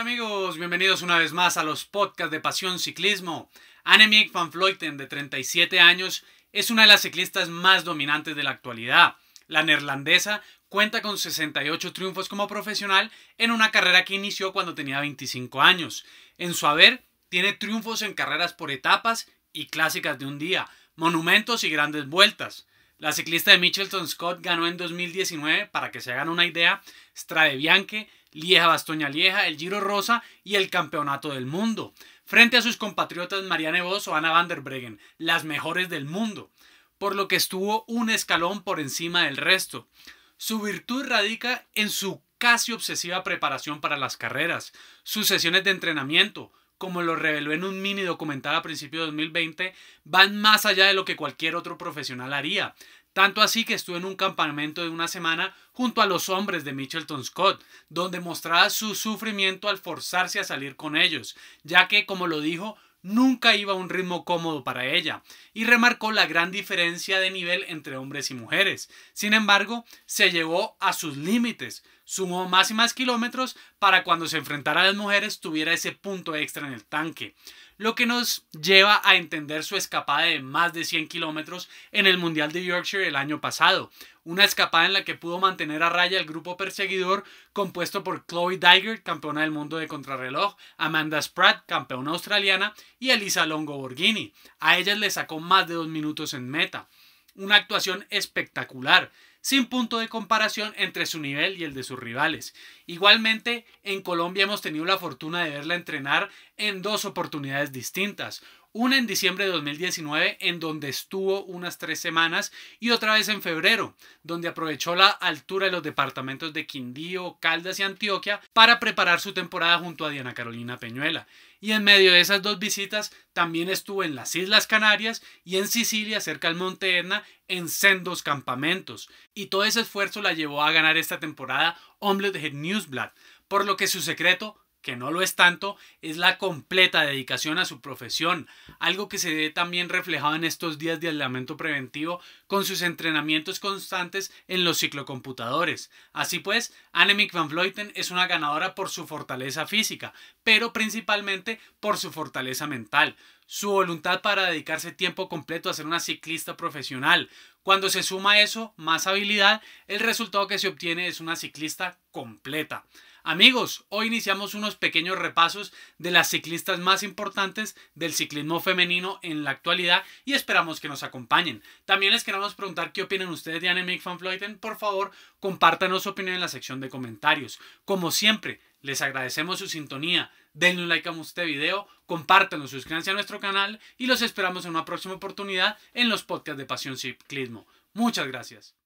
amigos, bienvenidos una vez más a los podcasts de Pasión Ciclismo. Annemiek van Vleuten, de 37 años, es una de las ciclistas más dominantes de la actualidad. La neerlandesa cuenta con 68 triunfos como profesional en una carrera que inició cuando tenía 25 años. En su haber, tiene triunfos en carreras por etapas y clásicas de un día, monumentos y grandes vueltas. La ciclista de Mitchelton Scott ganó en 2019, para que se hagan una idea, Strade Bianche, Lieja Bastoña Lieja, el Giro Rosa y el Campeonato del Mundo, frente a sus compatriotas Marianne Vos o Anna van der Breggen, las mejores del mundo, por lo que estuvo un escalón por encima del resto. Su virtud radica en su casi obsesiva preparación para las carreras, sus sesiones de entrenamiento, como lo reveló en un mini documental a principios de 2020, van más allá de lo que cualquier otro profesional haría, tanto así que estuvo en un campamento de una semana junto a los hombres de Mitchelton Scott, donde mostraba su sufrimiento al forzarse a salir con ellos, ya que, como lo dijo, nunca iba a un ritmo cómodo para ella, y remarcó la gran diferencia de nivel entre hombres y mujeres. Sin embargo, se llevó a sus límites, sumó más y más kilómetros para cuando se enfrentara a las mujeres tuviera ese punto extra en el tanque lo que nos lleva a entender su escapada de más de 100 kilómetros en el Mundial de Yorkshire el año pasado, una escapada en la que pudo mantener a raya el grupo perseguidor compuesto por Chloe Diger, campeona del mundo de contrarreloj, Amanda Spratt, campeona australiana, y Elisa Longo Borghini. A ellas le sacó más de dos minutos en meta. Una actuación espectacular, sin punto de comparación entre su nivel y el de sus rivales. Igualmente, en Colombia hemos tenido la fortuna de verla entrenar en dos oportunidades distintas, una en diciembre de 2019, en donde estuvo unas tres semanas, y otra vez en febrero, donde aprovechó la altura de los departamentos de Quindío, Caldas y Antioquia para preparar su temporada junto a Diana Carolina Peñuela. Y en medio de esas dos visitas, también estuvo en las Islas Canarias y en Sicilia, cerca al Monte Etna, en sendos campamentos. Y todo ese esfuerzo la llevó a ganar esta temporada de Head Newsblad, por lo que su secreto que no lo es tanto, es la completa dedicación a su profesión, algo que se ve también reflejado en estos días de aislamiento preventivo con sus entrenamientos constantes en los ciclocomputadores. Así pues, Annemiek van Vleuten es una ganadora por su fortaleza física, pero principalmente por su fortaleza mental, su voluntad para dedicarse tiempo completo a ser una ciclista profesional, cuando se suma eso, más habilidad, el resultado que se obtiene es una ciclista completa. Amigos, hoy iniciamos unos pequeños repasos de las ciclistas más importantes del ciclismo femenino en la actualidad y esperamos que nos acompañen. También les queremos preguntar qué opinan ustedes de Annemiek van Vleuten. Por favor, compártanos su opinión en la sección de comentarios. Como siempre, les agradecemos su sintonía denle un like a este video, compártanlo, suscríbanse a nuestro canal y los esperamos en una próxima oportunidad en los podcasts de Pasión Ciclismo. Muchas gracias.